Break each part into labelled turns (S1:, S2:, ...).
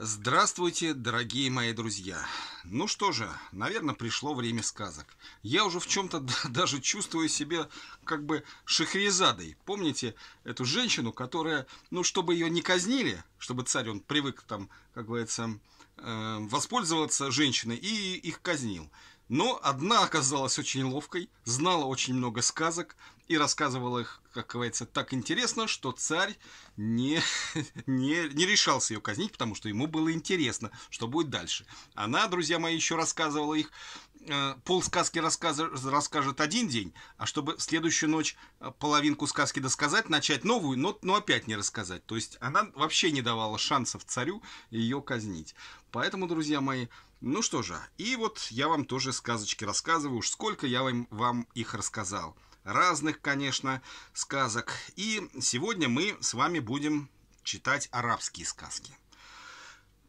S1: Здравствуйте, дорогие мои друзья. Ну что же, наверное, пришло время сказок. Я уже в чем-то даже чувствую себя как бы шахрезадой. Помните эту женщину, которая, ну, чтобы ее не казнили, чтобы царь, он привык там, как говорится, эм, воспользоваться женщиной и их казнил. Но одна оказалась очень ловкой, знала очень много сказок и рассказывала их, как говорится, так интересно, что царь не, не, не решался ее казнить, потому что ему было интересно, что будет дальше. Она, друзья мои, еще рассказывала их Э, пол сказки расскажет один день, а чтобы в следующую ночь э, половинку сказки досказать, начать новую, но, но опять не рассказать. То есть она вообще не давала шансов царю ее казнить. Поэтому, друзья мои, ну что же, и вот я вам тоже сказочки рассказываю, уж сколько я вам, вам их рассказал. Разных, конечно, сказок. И сегодня мы с вами будем читать арабские сказки.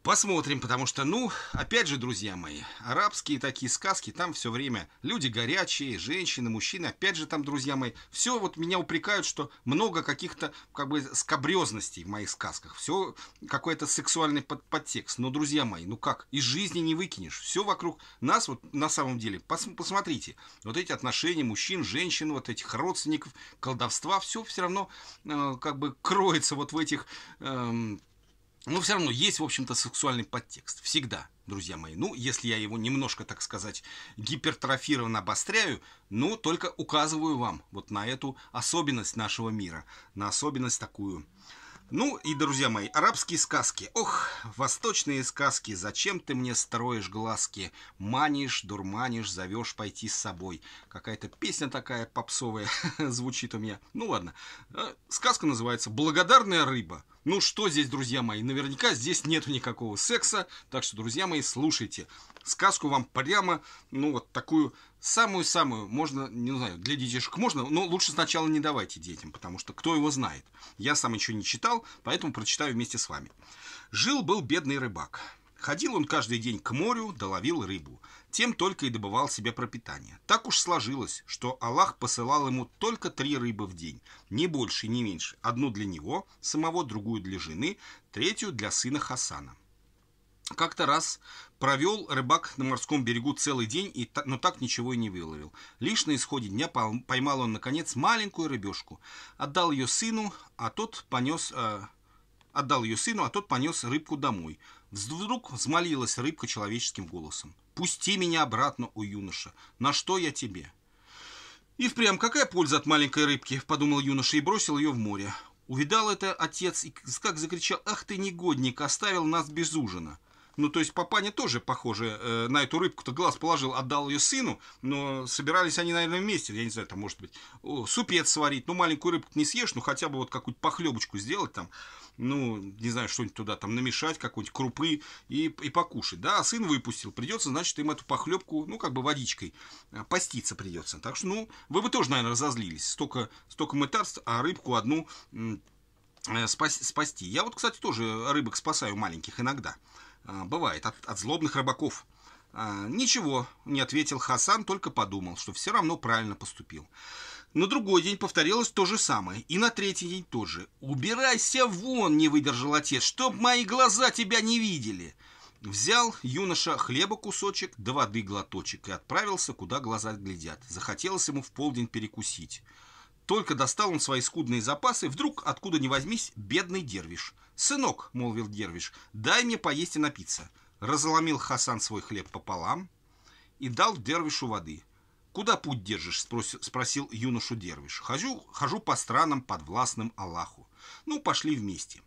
S1: Посмотрим, потому что, ну, опять же, друзья мои, арабские такие сказки, там все время люди горячие, женщины, мужчины, опять же там, друзья мои, все вот меня упрекают, что много каких-то как бы скобрезностей в моих сказках, все какой-то сексуальный под подтекст, но, друзья мои, ну как, из жизни не выкинешь, все вокруг нас, вот на самом деле, пос посмотрите, вот эти отношения мужчин, женщин, вот этих родственников, колдовства, все все равно э, как бы кроется вот в этих... Э, но все равно есть, в общем-то, сексуальный подтекст. Всегда, друзья мои. Ну, если я его немножко, так сказать, гипертрофированно обостряю, ну только указываю вам вот на эту особенность нашего мира. На особенность такую. Ну и, друзья мои, арабские сказки. Ох, восточные сказки, зачем ты мне строишь глазки? Манишь, дурманишь, зовешь пойти с собой. Какая-то песня такая попсовая звучит у меня. Ну ладно. Э, сказка называется «Благодарная рыба». Ну что здесь, друзья мои, наверняка здесь нету никакого секса, так что, друзья мои, слушайте. Сказку вам прямо, ну вот такую самую-самую, можно, не знаю, для детишек можно, но лучше сначала не давайте детям, потому что кто его знает. Я сам еще не читал, поэтому прочитаю вместе с вами. Жил-был бедный рыбак. Ходил он каждый день к морю, доловил да рыбу. Тем только и добывал себе пропитание. Так уж сложилось, что Аллах посылал ему только три рыбы в день. Ни больше, ни меньше. Одну для него, самого, другую для жены, третью для сына Хасана. Как-то раз провел рыбак на морском берегу целый день, и, но так ничего и не выловил. Лишь на исходе дня поймал он, наконец, маленькую рыбешку. Отдал ее сыну, а тот понес... Э, Отдал ее сыну, а тот понес рыбку домой. Вдруг взмолилась рыбка человеческим голосом. «Пусти меня обратно, о юноша! На что я тебе?» «И впрямь, какая польза от маленькой рыбки?» – подумал юноша и бросил ее в море. Увидал это отец и как закричал «Ах ты негодник, оставил нас без ужина!» Ну, то есть папаня тоже, похоже, э, на эту рыбку-то глаз положил, отдал ее сыну, но собирались они, наверное, вместе, я не знаю, там, может быть, о, супец сварить, ну, маленькую рыбку не съешь, ну, хотя бы вот какую-то похлебочку сделать там ну, не знаю, что-нибудь туда там намешать, какой-нибудь крупы и, и покушать. Да, а сын выпустил, придется, значит, им эту похлебку, ну, как бы водичкой э, поститься придется. Так что, ну, вы бы тоже, наверное, разозлились. Столько, столько мытарств, а рыбку одну э, спас, спасти. Я вот, кстати, тоже рыбок спасаю маленьких иногда. Э, бывает, от, от злобных рыбаков. Ничего, не ответил Хасан, только подумал, что все равно правильно поступил. На другой день повторилось то же самое, и на третий день тоже. «Убирайся вон!» — не выдержал отец, «чтоб мои глаза тебя не видели!» Взял юноша хлеба кусочек, да воды глоточек, и отправился, куда глаза глядят. Захотелось ему в полдень перекусить. Только достал он свои скудные запасы, вдруг, откуда ни возьмись, бедный дервиш. «Сынок», — молвил дервиш, — «дай мне поесть и напиться». Разломил Хасан свой хлеб пополам и дал дервишу воды. «Куда путь держишь?» — спросил юношу Дервиш. «Хожу, хожу по странам под властным Аллаху. Ну, пошли вместе».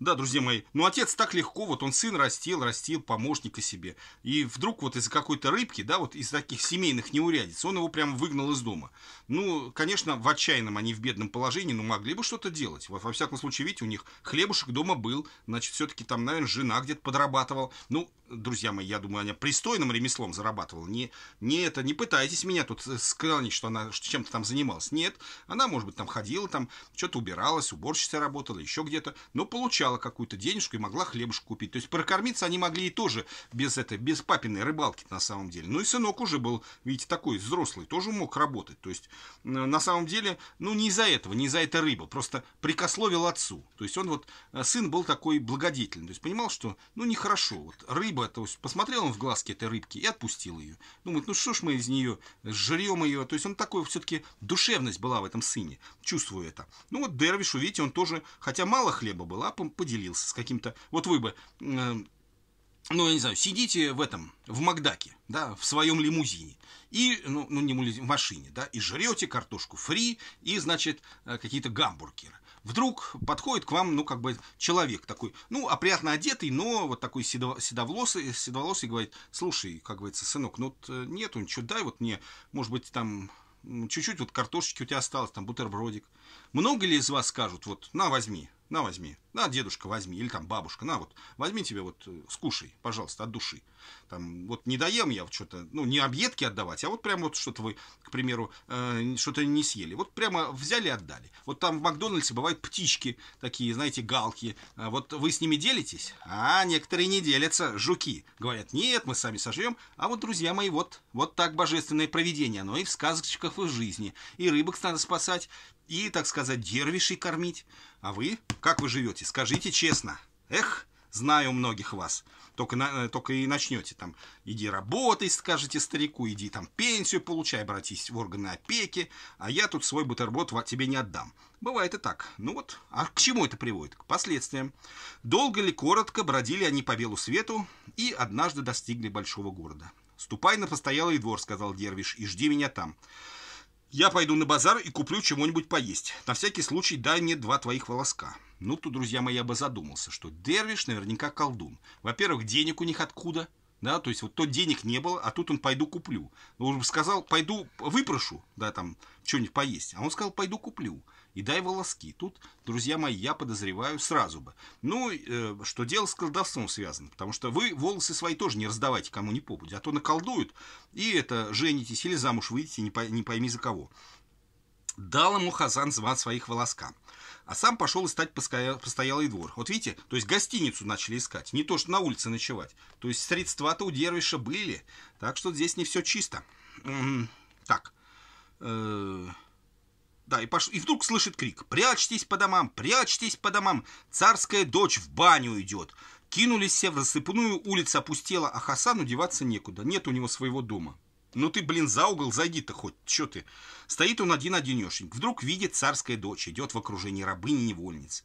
S1: Да, друзья мои, ну отец так легко, вот он сын растил, растил помощника себе. И вдруг вот из-за какой-то рыбки, да, вот из таких семейных неурядиц, он его прямо выгнал из дома. Ну, конечно, в отчаянном они в бедном положении, но могли бы что-то делать. Во, во всяком случае, видите, у них хлебушек дома был, значит, все-таки там, наверное, жена где-то подрабатывала. Ну, друзья мои, я думаю, она пристойным ремеслом зарабатывала. Не, не это, не пытайтесь меня тут э, склонить, что она чем-то там занималась. Нет, она, может быть, там ходила, там что-то убиралась, уборщица работала, еще где-то, но получала какую-то денежку и могла хлебушку купить. То есть прокормиться они могли и тоже без этой, без папиной рыбалки на самом деле. Ну и сынок уже был, видите, такой взрослый, тоже мог работать. То есть на самом деле, ну не из-за этого, не из-за этой рыбы, просто прикословил отцу. То есть он вот, э, сын был такой благодетельный, то есть понимал, что ну нехорошо, вот рыба рыба, то есть посмотрел он в глазки этой рыбки и отпустил ее. Думает, ну что ж мы из нее, жрем ее. То есть он такой все-таки душевность была в этом сыне, чувствую это. Ну вот Дервишу, видите, он тоже, хотя мало хлеба было, а поделился с каким-то... Вот вы бы э, ну, я не знаю, сидите в этом, в Макдаке, да, в своем лимузине, и, ну, ну не в машине, да, и жрете картошку фри, и, значит, э, какие-то гамбургеры вдруг подходит к вам, ну, как бы, человек такой, ну, опрятно одетый, но вот такой седо, седоволосый, седоволосый говорит, слушай, как говорится, сынок, ну, вот он э, что, дай вот мне, может быть, там, чуть-чуть вот картошечки у тебя осталось, там, бутербродик. Много ли из вас скажут, вот, на, возьми, на, возьми, на, дедушка, возьми, или там бабушка, на, вот, возьми тебе вот, э, скушай, пожалуйста, от души. Там, вот не доем я вот что-то, ну, не объедки отдавать, а вот прямо вот что-то вы, к примеру, э, что-то не съели. Вот прямо взяли и отдали. Вот там в Макдональдсе бывают птички такие, знаете, галки. А вот вы с ними делитесь? А, некоторые не делятся, жуки. Говорят, нет, мы сами сожрем. А вот, друзья мои, вот, вот так божественное проведение, оно и в сказочках, и в жизни. И рыбок надо спасать, и, так сказать, дервишей кормить. А вы, как вы живете, скажите честно. Эх, знаю многих вас. Только, на, э, только и начнете там, иди работай, скажете старику, иди там пенсию получай, обратись в органы опеки, а я тут свой бутерброд тебе не отдам. Бывает и так. Ну вот, а к чему это приводит? К последствиям. Долго ли, коротко бродили они по белу свету и однажды достигли большого города. «Ступай на постоялый двор», — сказал Дервиш, — «и жди меня там». Я пойду на базар и куплю чего-нибудь поесть. На всякий случай дай мне два твоих волоска. Ну, тут, друзья мои, я бы задумался, что Дервиш наверняка колдун. Во-первых, денег у них откуда – да, то есть вот то денег не было, а тут он пойду куплю. Ну, он сказал, пойду выпрошу, да, там, что-нибудь поесть. А он сказал, пойду куплю. И дай волоски. Тут, друзья мои, я подозреваю сразу бы. Ну, э, что дело с колдовством связано, потому что вы волосы свои тоже не раздавайте кому не попадь, а то наколдуют, и это, женитесь или замуж выйдете, не, по, не пойми за кого. Дал ему Хазан звать своих волоскам а сам пошел искать постоялый двор. Вот видите, то есть гостиницу начали искать, не то что на улице ночевать. То есть средства-то у Дервиша были, так что здесь не все чисто. Так. Э, да, и, пош... и вдруг слышит крик. «Прячьтесь по домам! Прячьтесь по домам! Царская дочь в баню идет!» Кинулись все в рассыпную, улица опустела, а Хасану деваться некуда. Нет у него своего дома. Ну ты, блин, за угол зайди-то хоть, Что ты? Стоит он один-одинешенек. Вдруг видит царская дочь, идет в окружении рабыни-невольниц.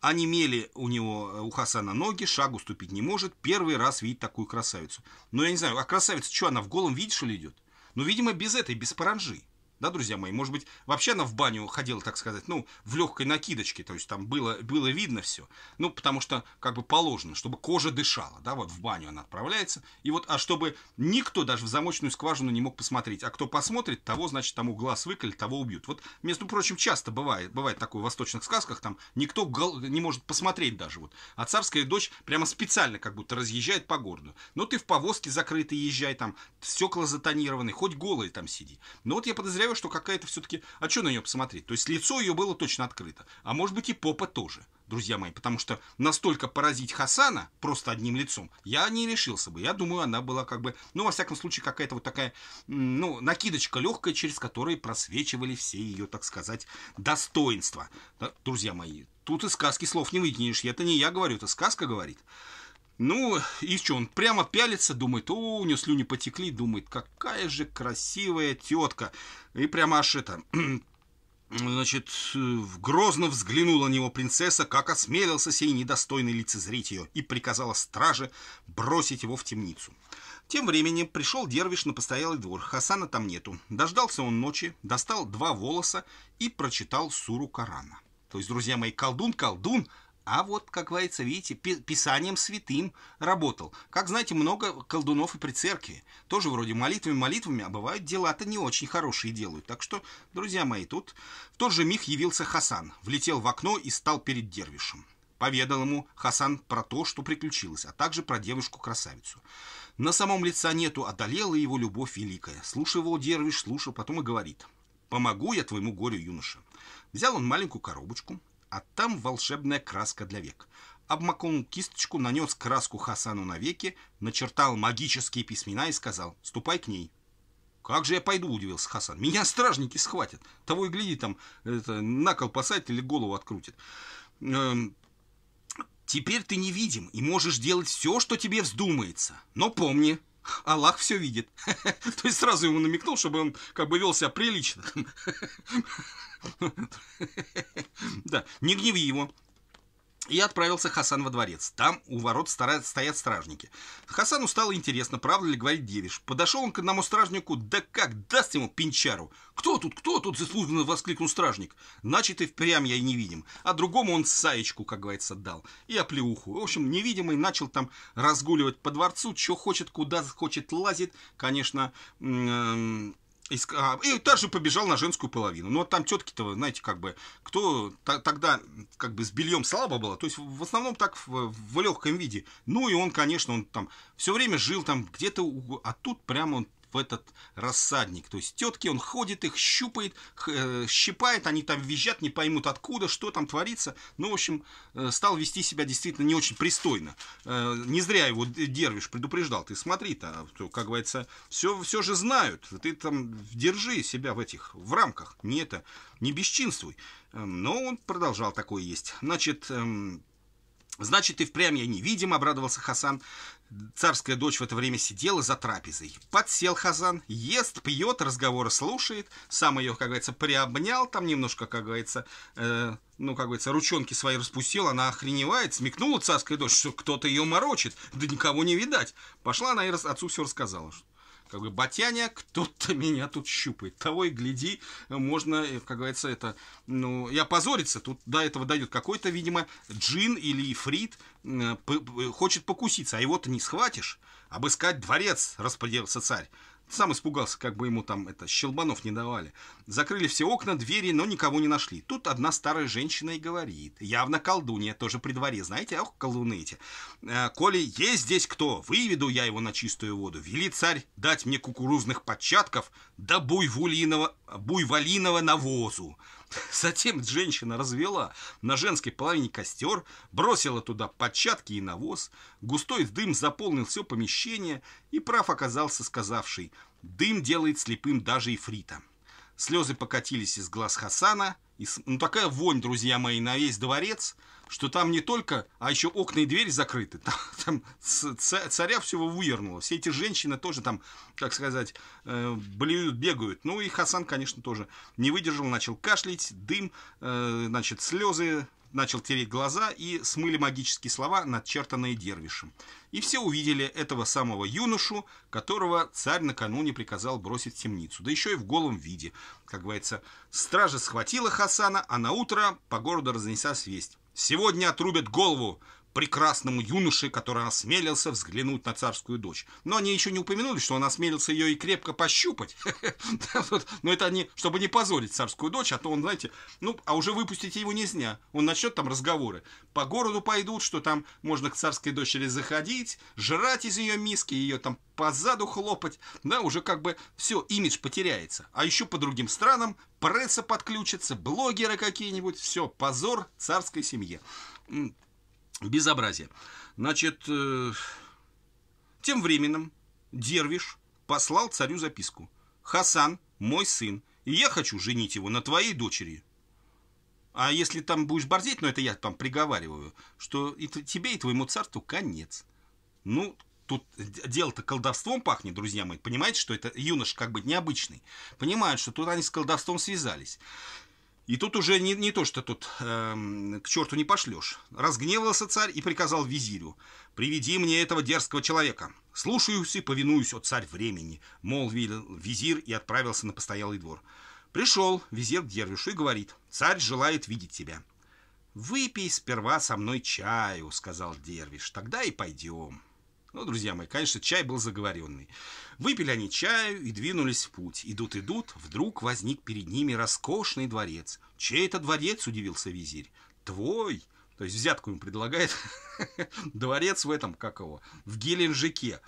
S1: А немели у него, э, у Хасана ноги, шагу ступить не может. Первый раз видит такую красавицу. Ну, я не знаю, а красавица, что она в голом, видишь, или идет? Ну, видимо, без этой, без паранжи да, друзья мои? Может быть, вообще она в баню ходила, так сказать, ну, в легкой накидочке, то есть там было, было видно все. Ну, потому что как бы положено, чтобы кожа дышала, да, вот в баню она отправляется. И вот, а чтобы никто даже в замочную скважину не мог посмотреть. А кто посмотрит, того, значит, тому глаз выколет, того убьют. Вот, между прочим, часто бывает, бывает такое в восточных сказках, там никто не может посмотреть даже. Вот. А царская дочь прямо специально как будто разъезжает по городу. Ну, ты в повозке закрытый езжай, там, стекла затонированы, хоть голые там сиди. Но вот я подозреваю, подозреваю, что какая-то все-таки... А что на нее посмотреть? То есть лицо ее было точно открыто. А может быть и попа тоже, друзья мои. Потому что настолько поразить Хасана просто одним лицом я не решился бы. Я думаю, она была как бы... Ну, во всяком случае, какая-то вот такая, ну, накидочка легкая, через которую просвечивали все ее, так сказать, достоинства. друзья мои, тут из сказки слов не выкинешь. Это не я говорю, это сказка говорит. Ну, и что, он прямо пялится, думает, о, у нее слюни потекли, думает, какая же красивая тетка. И прямо аж это, Значит, грозно взглянула на него принцесса, как осмелился сей недостойный лицезрить ее, и приказала страже бросить его в темницу. Тем временем пришел дервиш на постоялый двор, Хасана там нету. Дождался он ночи, достал два волоса и прочитал суру Корана. То есть, друзья мои, колдун, колдун, а вот, как говорится, видите, писанием святым работал. Как знаете, много колдунов и при церкви. Тоже вроде молитвами-молитвами, а бывают дела-то не очень хорошие делают. Так что, друзья мои, тут в тот же миг явился Хасан. Влетел в окно и стал перед дервишем. Поведал ему Хасан про то, что приключилось, а также про девушку-красавицу. На самом лица нету, одолела его любовь великая. Слушал его дервиш, слушал, потом и говорит. «Помогу я твоему горю, юноша». Взял он маленькую коробочку, а там волшебная краска для век. Обмакнул кисточку, нанес краску Хасану на веки, начертал магические письмена и сказал «Ступай к ней». «Как же я пойду?» – удивился Хасан. «Меня стражники схватят. Того и гляди, там это, на кол посадят или голову открутят». Эм, «Теперь ты невидим и можешь делать все, что тебе вздумается. Но помни, Аллах все видит». То есть сразу ему намекнул, чтобы он как бы вел себя прилично. Да, не гневи его. И отправился Хасан во дворец. Там у ворот стоят стражники. Хасану стало интересно, правда ли говорит Девиш. Подошел он к одному стражнику, да как, даст ему пинчару. «Кто тут, кто тут?» – заслуженно воскликнул стражник. «Значит, и впрямь я и не видим. А другому он саечку, как говорится, дал. И оплеуху. В общем, невидимый начал там разгуливать по дворцу, что хочет, куда хочет лазит. Конечно, эм, и, а, и также побежал на женскую половину. Но там тетки-то, знаете, как бы, кто тогда как бы с бельем слабо было, то есть в основном так в, в легком виде. Ну и он, конечно, он там все время жил там где-то, угу, а тут прямо он в этот рассадник. То есть тетки, он ходит их, щупает, э, щипает, они там визжат, не поймут откуда, что там творится. Ну, в общем, э, стал вести себя действительно не очень пристойно. Э, не зря его Дервиш предупреждал. Ты смотри-то, как говорится, все, все же знают. Ты там держи себя в этих, в рамках. Не это, не бесчинствуй. Эм, но он продолжал такое есть. Значит, эм, Значит, и впрямь я не видим, обрадовался Хасан. Царская дочь в это время сидела за трапезой. Подсел Хазан, ест, пьет, разговоры слушает. Сам ее, как говорится, приобнял там немножко, как говорится, э, ну, как говорится, ручонки свои распустил. Она охреневает, смекнула царская дочь, что кто-то ее морочит. Да никого не видать. Пошла она и отцу все рассказала как бы, батяня, кто-то меня тут щупает. Того и гляди, можно, э, как говорится, это, ну, я позориться Тут до этого дойдет какой-то, видимо, джин или ифрит э, хочет покуситься, а его-то не схватишь. Обыскать дворец, распорядился царь. Сам испугался, как бы ему там это щелбанов не давали. Закрыли все окна, двери, но никого не нашли. Тут одна старая женщина и говорит. Явно колдунья, тоже при дворе. Знаете, ох, колдуны эти. «Э, коли есть здесь кто, выведу я его на чистую воду. Вели царь дать мне кукурузных початков да буйвулиного, буйволиного навозу. Затем женщина развела на женской половине костер, бросила туда подчатки и навоз. Густой дым заполнил все помещение, и прав оказался сказавший «Дым делает слепым даже ифрита». Слезы покатились из глаз Хасана – и, ну, такая вонь, друзья мои, на весь дворец, что там не только, а еще окна и двери закрыты. Там, там царя всего вывернуло. Все эти женщины тоже там, как сказать, э, блюют, бегают. Ну и Хасан, конечно, тоже не выдержал, начал кашлять, дым, э, значит, слезы начал тереть глаза и смыли магические слова, начертанные дервишем. И все увидели этого самого юношу, которого царь накануне приказал бросить в темницу, да еще и в голом виде. Как говорится, стража схватила Хасана, а на утро по городу разнеслась весть. «Сегодня отрубят голову! прекрасному юноше, который осмелился взглянуть на царскую дочь. Но они еще не упомянули, что он осмелился ее и крепко пощупать. Но это они, чтобы не позорить царскую дочь, а то он, знаете, ну, а уже выпустите его не дня. Он начнет там разговоры. По городу пойдут, что там можно к царской дочери заходить, жрать из ее миски, ее там по заду хлопать. Да, уже как бы все, имидж потеряется. А еще по другим странам пресса подключится, блогеры какие-нибудь. Все, позор царской семье. Безобразие. Значит, э, тем временем Дервиш послал царю записку. «Хасан, мой сын, и я хочу женить его на твоей дочери». А если там будешь борзеть, ну это я там приговариваю, что и тебе, и твоему царству конец. Ну, тут дело-то колдовством пахнет, друзья мои. Понимаете, что это юноша как бы необычный. Понимают, что тут они с колдовством связались. И тут уже не, не то, что тут эм, к черту не пошлешь. Разгневался царь и приказал визирю. «Приведи мне этого дерзкого человека. Слушаюсь и повинуюсь, о царь времени», — молвил визир и отправился на постоялый двор. Пришел визир к дервишу и говорит, «Царь желает видеть тебя». «Выпей сперва со мной чаю», — сказал дервиш, — «тогда и пойдем». Ну, друзья мои, конечно, чай был заговоренный. Выпили они чаю и двинулись в путь. Идут-идут, вдруг возник перед ними роскошный дворец. «Чей это дворец?» – удивился визирь. «Твой!» То есть взятку им предлагает дворец в этом, как его, в Геленджике.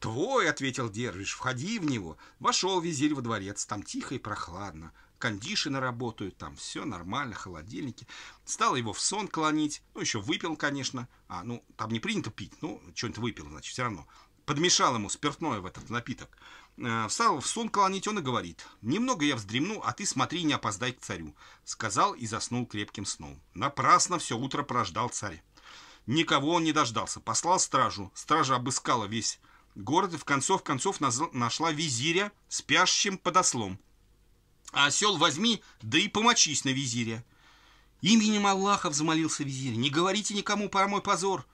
S1: «Твой!» – ответил Дервиш. «Входи в него!» Вошел визирь во дворец. Там тихо и прохладно. Кондишены работают, там все нормально, холодильники. Стал его в сон клонить, ну, еще выпил, конечно, а, ну, там не принято пить, ну, что-нибудь выпил, значит, все равно. Подмешал ему спиртное в этот напиток. Э, встал в сон клонить, он и говорит, «Немного я вздремну, а ты смотри, не опоздай к царю», сказал и заснул крепким сном. Напрасно все утро прождал царь. Никого он не дождался, послал стражу. Стража обыскала весь город и в концов концов нашла визиря, спящим под ослом. А осел возьми, да и помочись на визиря. Именем Аллаха взмолился визирь. Не говорите никому про мой позор.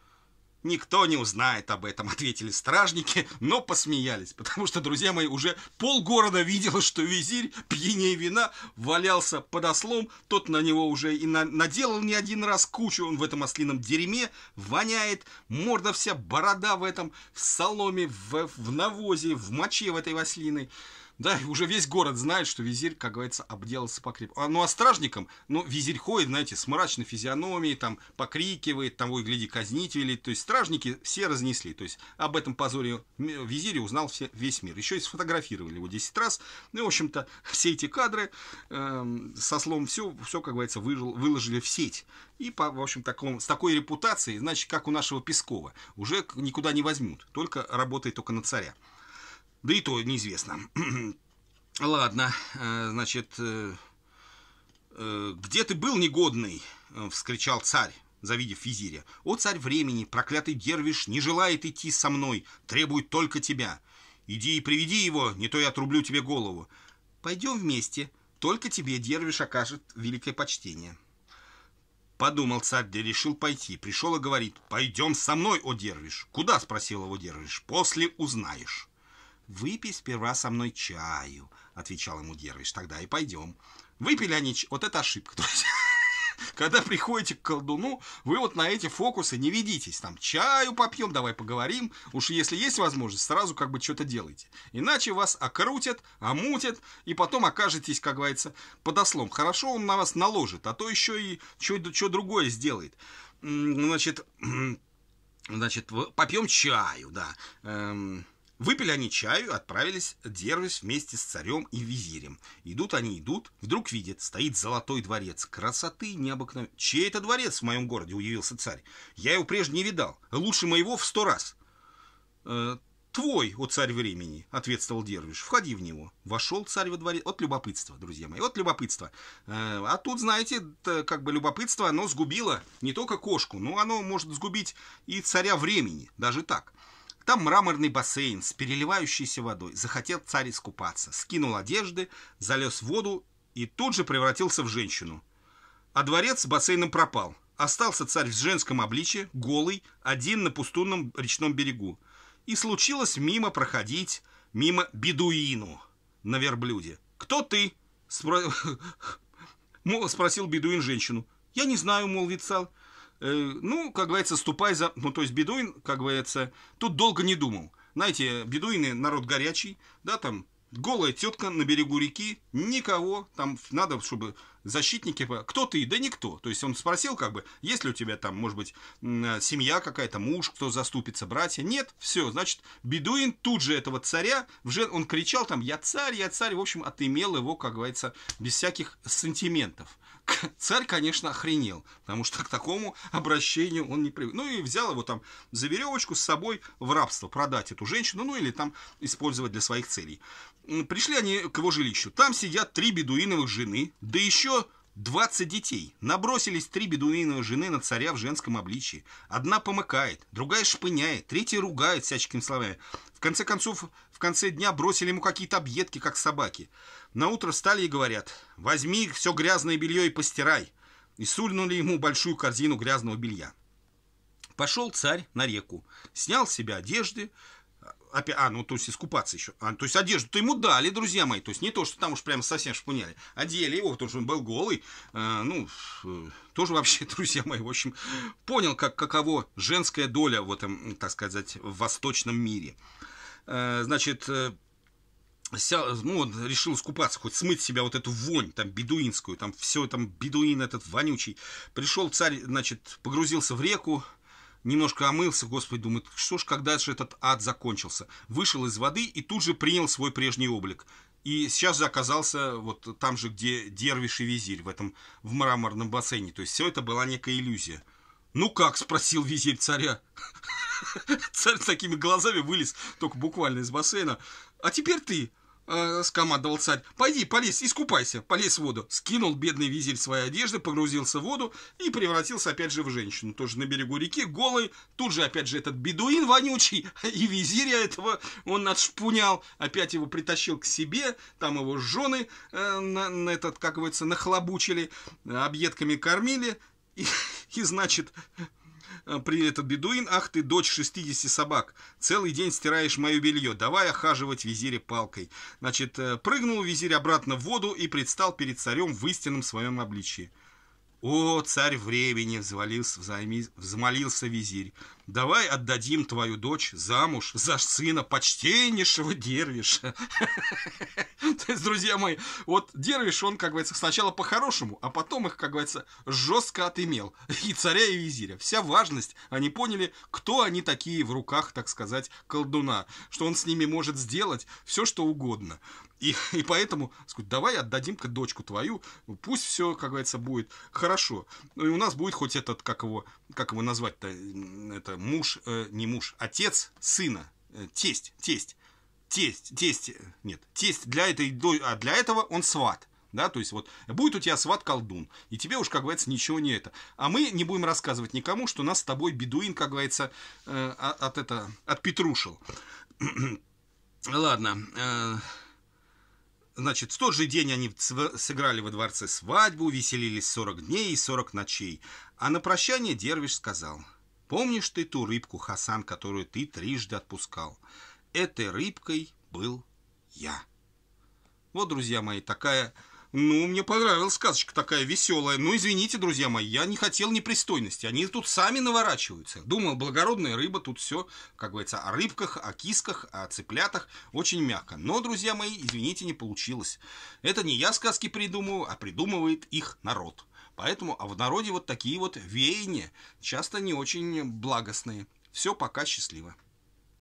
S1: Никто не узнает об этом, ответили стражники, но посмеялись, потому что, друзья мои, уже полгорода видело, что визирь, пьянее вина, валялся под ослом, тот на него уже и на наделал не один раз кучу, он в этом ослином дерьме, воняет, морда вся, борода в этом, в соломе, в, в навозе, в моче в этой ослиной. Да, и уже весь город знает, что визирь, как говорится, обделался покрепко. А, ну, а стражникам, ну, визирь ходит, знаете, с мрачной физиономией, там, покрикивает, там, ой, гляди, казнить велит. То есть, стражники все разнесли. То есть, об этом позоре визиря узнал все, весь мир. Еще и сфотографировали его 10 раз. Ну, и, в общем-то, все эти кадры э, со словом все, все, как говорится, выжил, выложили в сеть. И, по, в общем, таком, с такой репутацией, значит, как у нашего Пескова, уже никуда не возьмут. Только работает только на царя. Да и то неизвестно. Ладно, э, значит, э, э, где ты был негодный? Вскричал царь, завидев визиря. О, царь времени, проклятый дервиш не желает идти со мной, требует только тебя. Иди и приведи его, не то я отрублю тебе голову. Пойдем вместе, только тебе дервиш окажет великое почтение. Подумал царь, да решил пойти. Пришел и говорит, пойдем со мной, о дервиш. Куда, спросил его дервиш, после узнаешь. «Выпей сперва со мной чаю», — отвечал ему Дервиш, — «тогда и пойдем». Выпили они... Вот это ошибка, друзья. Когда приходите к колдуну, вы вот на эти фокусы не ведитесь. Там чаю попьем, давай поговорим. Уж если есть возможность, сразу как бы что-то делайте. Иначе вас окрутят, омутят, и потом окажетесь, как говорится, под ослом. Хорошо он на вас наложит, а то еще и что другое сделает. Значит, значит, попьем чаю, да. Эм, Выпили они чаю, отправились дервись вместе с царем и визирем. Идут они, идут, вдруг видят, стоит золотой дворец, красоты необыкновенной. Чей это дворец в моем городе, удивился царь. Я его прежде не видал, лучше моего в сто раз. «Э, «Твой, о царь времени», — ответствовал Дервиш, — «входи в него». Вошел царь во дворец от любопытства, друзья мои, от любопытства. Э, а тут, знаете, как бы любопытство, оно сгубило не только кошку, но оно может сгубить и царя времени, даже так. Там мраморный бассейн с переливающейся водой. Захотел царь искупаться. Скинул одежды, залез в воду и тут же превратился в женщину. А дворец с бассейном пропал. Остался царь в женском обличье, голый, один на пустунном речном берегу. И случилось мимо проходить, мимо бедуину на верблюде. «Кто ты?» спросил бедуин женщину. «Я не знаю», — молвит царь. Э, ну, как говорится, ступай за... Ну, то есть Бедуин, как говорится, тут долго не думал. Знаете, бедуины народ горячий, да, там голая тетка на берегу реки, никого, там надо, чтобы защитники, кто ты, да никто. То есть он спросил, как бы, есть ли у тебя там, может быть, э, семья какая-то, муж, кто заступится, братья. Нет, все, значит, бедуин тут же этого царя, уже он кричал там, я царь, я царь, в общем, отымел его, как говорится, без всяких сантиментов. Царь, конечно, охренел, потому что к такому обращению он не привык. Ну и взял его там за веревочку с собой в рабство, продать эту женщину, ну или там использовать для своих целей. Пришли они к его жилищу. Там сидят три бедуиновых жены, да еще 20 детей. Набросились три бедуиновые жены на царя в женском обличии. Одна помыкает, другая шпыняет, третья ругает всяческими словами. В конце концов, в конце дня бросили ему какие-то объедки, как собаки. На утро встали и говорят, возьми все грязное белье и постирай. И сульнули ему большую корзину грязного белья. Пошел царь на реку, снял с себя одежды, опять, а, ну, то есть искупаться еще. А, то есть одежду-то ему дали, друзья мои. То есть не то, что там уж прям совсем шпуняли. Одели его, потому что он был голый. А, ну, э, тоже вообще, друзья мои, в общем, понял, как, каково женская доля в этом, так сказать, в восточном мире. А, значит, ну, он решил искупаться, хоть смыть себя вот эту вонь, там, бедуинскую, там, все, там, бедуин этот вонючий. Пришел царь, значит, погрузился в реку, немножко омылся, господи, думает, что ж, когда же этот ад закончился. Вышел из воды и тут же принял свой прежний облик. И сейчас же оказался вот там же, где Дервиш и Визирь, в этом, в мраморном бассейне. То есть все это была некая иллюзия. «Ну как?» – спросил визирь царя. Царь с такими глазами вылез, только буквально из бассейна. «А теперь ты!» э, скомандовал царь. «Пойди, полезь, искупайся, полезь в воду». Скинул бедный визирь свои одежды, погрузился в воду и превратился опять же в женщину. Тоже на берегу реки, голый. Тут же опять же этот бедуин вонючий и визиря этого он отшпунял. Опять его притащил к себе, там его жены э, на, на этот, как говорится, нахлобучили, объедками кормили. И, и значит, Э, при этот бедуин, ах ты, дочь 60 собак, целый день стираешь мое белье, давай охаживать визиря палкой. Значит, э, прыгнул визирь обратно в воду и предстал перед царем в истинном своем обличии. «О, царь времени!» — взмолился визирь. «Давай отдадим твою дочь замуж за сына почтеннейшего дервиша!» То есть, друзья мои, вот дервиш, он, как говорится, сначала по-хорошему, а потом их, как говорится, жестко отымел. И царя, и визиря. Вся важность. Они поняли, кто они такие в руках, так сказать, колдуна. Что он с ними может сделать все, что угодно. И, и поэтому, сказать, давай отдадим-ка дочку твою, пусть все, как говорится, будет хорошо. Ну, и у нас будет хоть этот, как его, как его назвать-то, это муж, э, не муж, отец сына, э, тесть, тесть, тесть, тесть, э, нет, тесть для этой, а для этого он сват да, то есть вот будет у тебя сват-колдун, и тебе уж, как говорится, ничего не это. А мы не будем рассказывать никому, что нас с тобой бедуин, как говорится, э, от, а, от это, от Петрушил. Ладно, э, Значит, в тот же день они сыграли во дворце свадьбу, веселились 40 дней и 40 ночей. А на прощание Дервиш сказал, «Помнишь ты ту рыбку, Хасан, которую ты трижды отпускал? Этой рыбкой был я». Вот, друзья мои, такая ну, мне понравилась сказочка такая веселая. Ну, извините, друзья мои, я не хотел непристойности. Они тут сами наворачиваются. Думал, благородная рыба, тут все, как говорится, о рыбках, о кисках, о цыплятах. Очень мягко. Но, друзья мои, извините, не получилось. Это не я сказки придумываю, а придумывает их народ. Поэтому а в народе вот такие вот веяния, часто не очень благостные. Все, пока, счастливо.